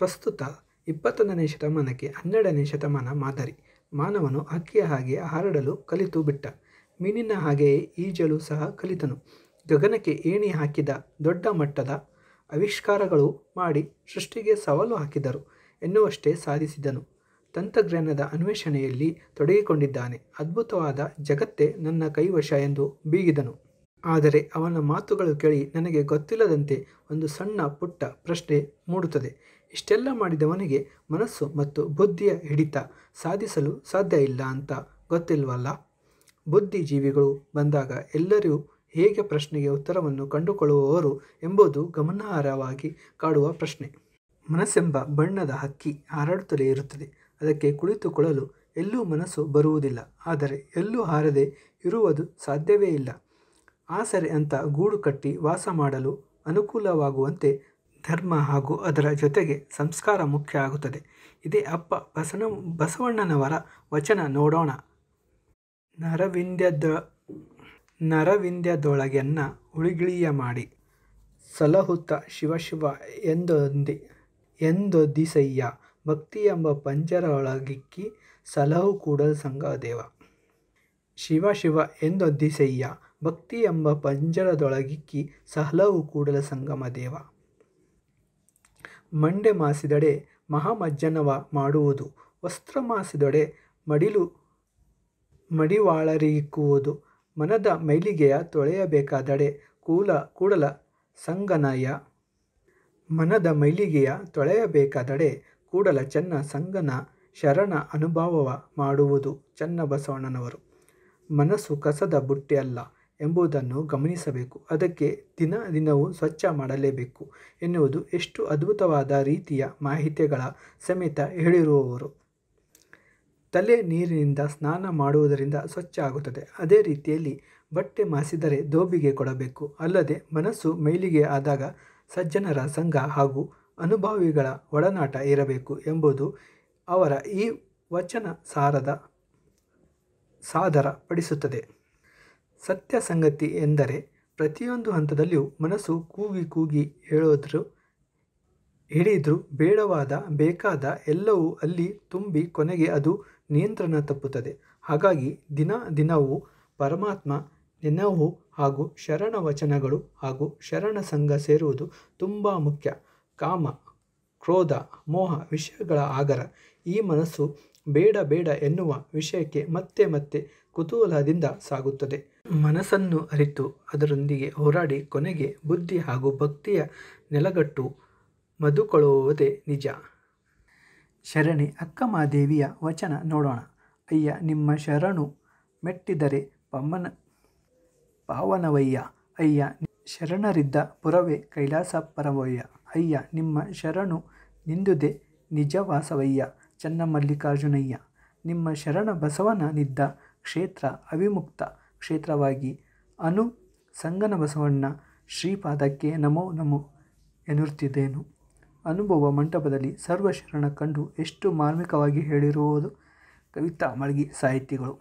ಪ್ರಸ್ತುತ ಇಪ್ಪತ್ತೊಂದನೇ ಶತಮಾನಕ್ಕೆ ಹನ್ನೆರಡನೇ ಶತಮಾನ ಮಾದರಿ ಮಾನವನು ಅಕ್ಕಿಯ ಹಾಗೆ ಹಾರಡಲು ಕಲಿತು ಬಿಟ್ಟ ಮೀನಿನ ಹಾಗೆಯೇ ಈಜಲು ಸಹ ಕಲಿತನು ಗಗನಕ್ಕೆ ಏಣಿ ಹಾಕಿದ ದೊಡ್ಡ ಮಟ್ಟದ ಆವಿಷ್ಕಾರಗಳು ಮಾಡಿ ಸೃಷ್ಟಿಗೆ ಸವಾಲು ಹಾಕಿದರು ಎನ್ನುವಷ್ಟೇ ಸಾಧಿಸಿದನು ತಂತ್ರಜ್ಞಾನದ ಅನ್ವೇಷಣೆಯಲ್ಲಿ ತೊಡಗಿಕೊಂಡಿದ್ದಾನೆ ಅದ್ಭುತವಾದ ಜಗತ್ತೇ ನನ್ನ ಕೈವಶ ಎಂದು ಬೀಗಿದನು ಆದರೆ ಅವನ ಮಾತುಗಳು ಕೇಳಿ ನನಗೆ ಗೊತ್ತಿಲ್ಲದಂತೆ ಒಂದು ಸಣ್ಣ ಪುಟ್ಟ ಪ್ರಶ್ನೆ ಮೂಡುತ್ತದೆ ಇಷ್ಟೆಲ್ಲ ಮಾಡಿದವನಿಗೆ ಮನಸ್ಸು ಮತ್ತು ಬುದ್ಧಿಯ ಹಿಡಿತ ಸಾಧಿಸಲು ಸಾಧ್ಯ ಇಲ್ಲ ಅಂತ ಗೊತ್ತಿಲ್ವಲ್ಲ ಬುದ್ಧಿಜೀವಿಗಳು ಬಂದಾಗ ಎಲ್ಲರೂ ಹೇಗೆ ಪ್ರಶ್ನೆಗೆ ಉತ್ತರವನ್ನು ಕಂಡುಕೊಳ್ಳುವವರು ಎಂಬುದು ಗಮನಾರ್ಹವಾಗಿ ಕಾಡುವ ಪ್ರಶ್ನೆ ಮನಸ್ಸೆಂಬ ಬಣ್ಣದ ಹಕ್ಕಿ ಹಾರಾಡುತ್ತಲೇ ಇರುತ್ತದೆ ಅದಕ್ಕೆ ಕುಳಿತುಕೊಳ್ಳಲು ಎಲ್ಲೂ ಮನಸ್ಸು ಬರುವುದಿಲ್ಲ ಆದರೆ ಎಲ್ಲೂ ಹಾರದೆ ಇರುವುದು ಸಾಧ್ಯವೇ ಇಲ್ಲ ಆಸರೆ ಅಂತ ಗೂಡು ಕಟ್ಟಿ ವಾಸ ಮಾಡಲು ಅನುಕೂಲವಾಗುವಂತೆ ಧರ್ಮ ಹಾಗೂ ಅದರ ಜೊತೆಗೆ ಸಂಸ್ಕಾರ ಮುಖ್ಯ ಆಗುತ್ತದೆ ಇದೇ ಅಪ್ಪ ಬಸಣ ಬಸವಣ್ಣನವರ ವಚನ ನೋಡೋಣ ನರವಿಂದ್ಯದ ನರವಿಂದ್ಯದೊಳಗೆನ್ನ ಉಳಿಗಿಳಿಯ ಮಾಡಿ ಸಲಹುತ್ತ ಶಿವಶಿವ ಎಂದೊಂದಿ ಎಂದೊದಿಸಯ್ಯ ಭಕ್ತಿ ಎಂಬ ಪಂಜರೊಳಗಿಕ್ಕಿ ಸಲಹು ಕೂಡಲ್ ಸಂಘ ದೇವ ಶಿವ ಶಿವ ಎಂದೊದ್ದಿಸಯ್ಯ ಭಕ್ತಿ ಎಂಬ ಪಂಜರದೊಳಗಿಕ್ಕಿ ಸಹಲವು ಕೂಡಲ ಸಂಗಮ ದೇವ ಮಂಡೆ ಮಾಸಿದಡೆ ಮಹಾಮಜ್ಜನವ ಮಾಡುವುದು ವಸ್ತ್ರ ಮಾಸಿದೊಡೆ ಮಡಿಲು ಮಡಿವಾಳರಿಕ್ಕುವುದು ಮನದ ಮೈಲಿಗೆಯ ತೊಳೆಯಬೇಕಾದಡೆ ಕೂಲ ಕೂಡಲ ಸಂಗನಯ ಮನದ ಮೈಲಿಗೆಯ ತೊಳೆಯಬೇಕಾದಡೆ ಕೂಡಲ ಚೆನ್ನ ಸಂಗನ ಶರಣ ಅನುಭವವ ಮಾಡುವುದು ಚೆನ್ನ ಬಸವಣ್ಣನವರು ಮನಸ್ಸು ಕಸದ ಅಲ್ಲ ಎಂಬುದನ್ನು ಗಮನಿಸಬೇಕು ಅದಕ್ಕೆ ದಿನ ದಿನವೂ ಸ್ವಚ್ಛ ಮಾಡಲೇಬೇಕು ಎನ್ನುವುದು ಎಷ್ಟು ಅದ್ಭುತವಾದ ರೀತಿಯ ಮಾಹಿತಿಗಳ ಸಮೇತ ಹೇಳಿರುವವರು ತಲೆ ನೀರಿನಿಂದ ಸ್ನಾನ ಮಾಡುವುದರಿಂದ ಸ್ವಚ್ಛ ಆಗುತ್ತದೆ ಅದೇ ರೀತಿಯಲ್ಲಿ ಬಟ್ಟೆ ಮಾಸಿದರೆ ದೋಬಿಗೆ ಕೊಡಬೇಕು ಅಲ್ಲದೆ ಮನಸ್ಸು ಮೈಲಿಗೆ ಆದಾಗ ಸಜ್ಜನರ ಸಂಘ ಹಾಗೂ ಅನುಭವಿಗಳ ಒಡನಾಟ ಇರಬೇಕು ಎಂಬುದು ಅವರ ಈ ವಚನ ಸಾರದ ಸಾದರ ಪಡಿಸುತ್ತದೆ ಸತ್ಯ ಸಂಗತಿ ಎಂದರೆ ಪ್ರತಿಯೊಂದು ಹಂತದಲ್ಲಿಯೂ ಮನಸ್ಸು ಕೂಗಿ ಕೂಗಿ ಹೇಳೋದ್ರು ಹಿಡಿದ್ರು ಬೇಡವಾದ ಬೇಕಾದ ಎಲ್ಲವೂ ಅಲ್ಲಿ ತುಂಬಿ ಕೊನೆಗೆ ಅದು ನಿಯಂತ್ರಣ ತಪ್ಪುತ್ತದೆ ಹಾಗಾಗಿ ದಿನ ದಿನವೂ ಪರಮಾತ್ಮ ನೆನವು ಹಾಗೂ ಶರಣ ವಚನಗಳು ಹಾಗೂ ಶರಣ ಸಂಘ ಸೇರುವುದು ತುಂಬ ಮುಖ್ಯ ಕಾಮ ಕ್ರೋಧ ಮೋಹ ವಿಷಯಗಳ ಆಗರ ಈ ಮನಸ್ಸು ಬೇಡ ಬೇಡ ಎನ್ನುವ ವಿಷಯಕ್ಕೆ ಮತ್ತೆ ಮತ್ತೆ ಕುತೂಹಲದಿಂದ ಸಾಗುತ್ತದೆ ಮನಸ್ಸನ್ನು ಅರಿತು ಅದರೊಂದಿಗೆ ಹೋರಾಡಿ ಕೊನೆಗೆ ಬುದ್ಧಿ ಹಾಗೂ ಭಕ್ತಿಯ ನೆಲಗಟ್ಟು ಮದುಕೊಳ್ಳುವುದೇ ನಿಜ ಶರಣೆ ಅಕ್ಕಮಾದೇವಿಯ ವಚನ ನೋಡೋಣ ಅಯ್ಯ ನಿಮ್ಮ ಶರಣು ಮೆಟ್ಟಿದರೆ ಪಮ್ಮನ ಪಾವನವಯ್ಯ ಅಯ್ಯ ಶರಣರಿದ್ದ ಪುರವೇ ಕೈಲಾಸ ಪರವಯ್ಯ ಅಯ್ಯ ನಿಮ್ಮ ಶರಣು ನಿಂದುದೆ ನಿಜವಾಸವಯ್ಯ ಚನ್ನಮಲ್ಲಿಕಾರ್ಜುನಯ್ಯ ನಿಮ್ಮ ಶರಣ ನಿದ್ದ ಕ್ಷೇತ್ರ ಅವಿಮುಕ್ತ ಕ್ಷೇತ್ರವಾಗಿ ಅನು ಸಂಗನ ಬಸವಣ್ಣ ಶ್ರೀಪಾದಕ್ಕೆ ನಮೋ ನಮೋ ಎನ್ನುತ್ತಿದ್ದೇನು ಅನುಭವ ಮಂಟಪದಲ್ಲಿ ಸರ್ವ ಶರಣ ಕಂಡು ಎಷ್ಟು ಮಾರ್ಮಿಕವಾಗಿ ಹೇಳಿರುವುದು ಕವಿತಾ ಮಳಗಿ ಸಾಹಿತಿಗಳು